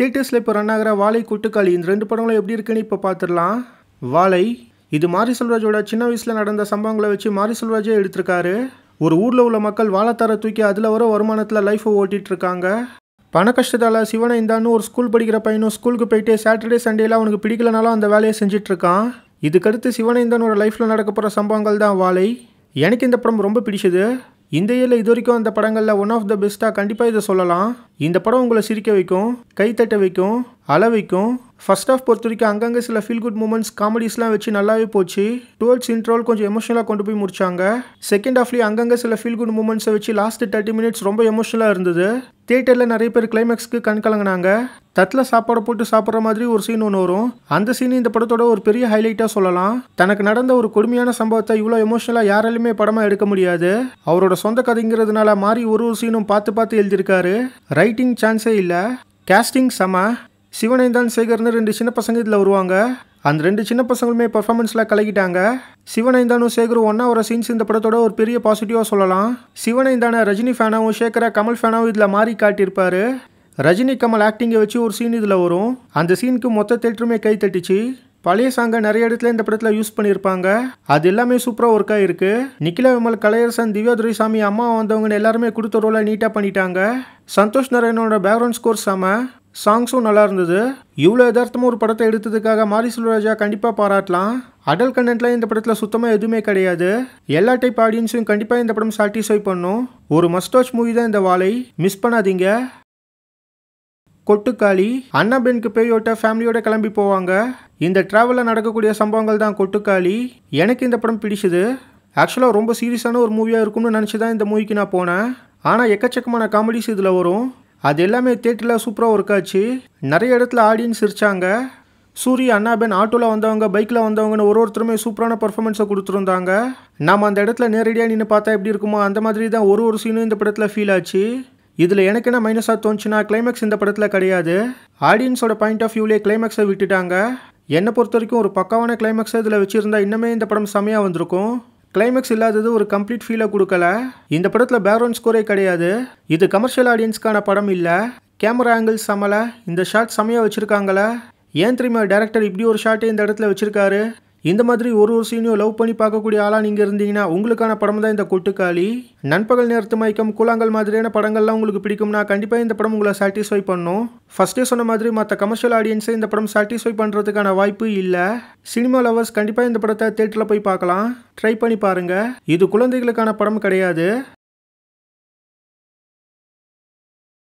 தியேட்டர்ஸில் இப்போ ரன் ஆகிற வாழை குட்டுக்காளி இந்த ரெண்டு படங்களும் எப்படி இருக்குன்னு இப்போ பார்த்துடலாம் வாழை இது மாரி செல்வராஜோட சின்ன வயசில் நடந்த சம்பவங்களை வச்சு மாரி செல்வராஜே எடுத்திருக்காரு ஒரு ஊரில் உள்ள மக்கள் வாழைத்தார தூக்கி அதில் வர வருமானத்தில் லைஃப்பை ஓட்டிகிட்டு இருக்காங்க பண கஷ்டத்தால் சிவனை இந்தான்னு ஒரு ஸ்கூல் படிக்கிற பையனும் ஸ்கூலுக்கு போயிட்டு சாட்டர்டே சண்டேல அவனுக்கு பிடிக்கலனாலும் அந்த வேலையை செஞ்சிட்ருக்கான் இதுக்கடுத்து சிவனை இந்தானோட லைஃப்பில் நடக்க போகிற சம்பவங்கள் தான் வாழை எனக்கு இந்த படம் ரொம்ப பிடிச்சது இந்த இயரில் இது வரைக்கும் அந்த படங்களில் ஒன் ஆஃப் த பெஸ்ட்டாக கண்டிப்பாக இதை சொல்லலாம் இந்த படம் உங்களை சிரிக்க வைக்கும் கைத்தட்ட வைக்கும் அழ வைக்கும் ஃபர்ஸ்ட் ஆஃப் பொறுத்த வரைக்கும் அங்கங்கே சில ஃபீல் குட் மூமெண்ட்ஸ் காமெடிஸ்லாம் வச்சு நல்லாவே போச்சு டுவெல்த் இன்ட்ரோல் கொஞ்சம் எமோஷனலாக கொண்டு போய் முடிச்சாங்க செகண்ட் ஆஃப்லேயும் அங்கங்கே சில ஃபீல் குட் மூமெண்ட்ஸை வச்சு லாஸ்ட் தேர்ட்டி மினிட்ஸ் ரொம்ப எமோஷனலாக இருந்தது தேட்டரில் நிறைய பேர் கிளைமேக்ஸ்க்கு கண் கலங்கினாங்க தட்டில் சாப்பாடு போட்டு சாப்பிட்ற மாதிரி ஒரு சீன் ஒன்று வரும் அந்த சீன் இந்த படத்தோட ஒரு பெரிய ஹைலைட்டாக சொல்லலாம் தனக்கு நடந்த ஒரு கொடுமையான சம்பவத்தை இவ்வளோ எமோஷனலாக யாராலுமே படமாக எடுக்க முடியாது அவரோட சொந்த கதைங்கிறதுனால மாறி ஒரு ஒரு சீனும் பார்த்து பார்த்து எழுதியிருக்காரு ரைட்டிங் சான்ஸே இல்லை கேஸ்டிங் செம சிவனைந்தான் சேகர்னு ரெண்டு சின்ன பசங்க இதில் வருவாங்க அந்த ரெண்டு சின்ன பசங்களுமே பர்ஃபார்மன்ஸில் கலக்கிட்டாங்க சிவனைந்தானும் சேகரும் ஒன்றா வர சீன்ஸ் இந்த படத்தோட ஒரு பெரிய பாசிட்டிவாக சொல்லலாம் சிவனைந்தான ரஜினி ஃபேனாவும் சேகரை கமல் ஃபேனாவும் இதில் மாறி காட்டியிருப்பாரு ரஜினி கமல் ஆக்டிங்கை வச்சு ஒரு சீன் இதில் வரும் அந்த சீனுக்கு மொத்த தேட்டருமே கை தட்டிச்சு பழைய சாங்கை நிறைய இடத்துல இந்த படத்தில் யூஸ் பண்ணியிருப்பாங்க அது எல்லாமே சூப்பராக ஒர்க் ஆகிருக்கு நிக்கிலா விமல் கலையரசன் திவ்யா துரைசாமி அம்மா வந்தவங்க எல்லாருமே கொடுத்த ரோல நீட்டாக பண்ணிட்டாங்க சந்தோஷ் நாராயணோட பேக்ரவுண்ட் ஸ்கோர் சாம சாங்ஸும் நல்லா இருந்தது இவ்வளோ எதார்த்தமும் ஒரு படத்தை எடுத்ததுக்காக மாரி செல்வராஜா கண்டிப்பாக பாராட்டலாம் அடல் கண்டென்ட்லாம் இந்த படத்தில் சுத்தமாக எதுவுமே கிடையாது எல்லா டைப் ஆடியன்ஸும் கண்டிப்பாக இந்த படம் சாட்டிஸ்ஃபை பண்ணும் ஒரு மஸ்டாச் மூவி தான் இந்த வாழை மிஸ் பண்ணாதீங்க கொட்டுக்காளி அன்னபெனுக்கு பேயோட்ட ஃபேமிலியோட கிளம்பி போவாங்க இந்த ட்ராவலில் நடக்கக்கூடிய சம்பவங்கள் தான் கொட்டுக்காளி எனக்கு இந்த படம் பிடிச்சிது ஆக்சுவலாக ரொம்ப சீரியஸான ஒரு மூவியாக இருக்கும்னு நினச்சி தான் இந்த மூவிக்கு நான் போனேன் ஆனால் எக்கச்சக்கமான காமெடிஸ் இதில் வரும் அது எல்லாமே தேட்டரில் சூப்பராக ஒர்க் ஆச்சு நிறைய இடத்துல ஆடியன்ஸ் சிரிச்சாங்க சூரிய அண்ணாபென் ஆட்டோவில் வந்தவங்க பைக்கில் வந்தவங்கன்னு ஒரு ஒருத்தருமே சூப்பரான பர்ஃபார்மன்ஸை கொடுத்துருந்தாங்க நாம் அந்த இடத்துல நேரடியாக நின்று பார்த்தா எப்படி இருக்குமோ அந்த மாதிரி தான் ஒரு ஒரு சீனும் இந்த படத்தில் ஃபீல் ஆச்சு இதில் எனக்கு என்ன மைனஸாக தோணுச்சுன்னா கிளைமேக்ஸ் இந்த படத்தில் கிடையாது ஆடியன்ஸோட பாயிண்ட் ஆஃப் வியூலேயே கிளைமேக்ஸை விட்டுட்டாங்க என்னை பொறுத்த வரைக்கும் ஒரு பக்காவான கிளைமேக்ஸை இதில் வச்சுருந்தா இன்னுமே இந்த படம் செமையாக வந்திருக்கும் கிளைமேக்ஸ் இல்லாதது ஒரு கம்ப்ளீட் ஃபீலை கொடுக்கல இந்த படத்தில் பேக்ரவுண்ட் ஸ்கோரே கிடையாது இது கமர்ஷியல் ஆடியன்ஸ்க்கான படம் இல்லை கேமரா ஆங்கிள்ஸ் சமலை இந்த ஷாட் செமையாக வச்சுருக்காங்களே ஏன் திரும்ப டேரக்டர் இப்படி ஒரு ஷார்ட்டே இந்த இடத்துல வச்சுருக்காரு இந்த மாதிரி ஒரு ஒரு சீனியும் லவ் பண்ணி பார்க்கக்கூடிய ஆளாக நீங்கள் இருந்தீங்கன்னா உங்களுக்கான படம் தான் இந்த கொட்டுக்காளி நண்பகல் நேரத்து மயக்கம் கூழாங்கல் மாதிரியான படங்கள்லாம் உங்களுக்கு பிடிக்கும்னா கண்டிப்பாக இந்த படம் உங்களை சாட்டிஸ்ஃபை பண்ணும் ஃபஸ்ட்டே சொன்ன மாதிரி மற்ற கமர்ஷியல் ஆடியன்ஸை இந்த படம் சாட்டிஸ்ஃபை பண்ணுறதுக்கான வாய்ப்பு இல்லை சினிமா லவர்ஸ் கண்டிப்பாக இந்த படத்தை தேட்டரில் போய் பார்க்கலாம் ட்ரை பண்ணி பாருங்கள் இது குழந்தைகளுக்கான படம் கிடையாது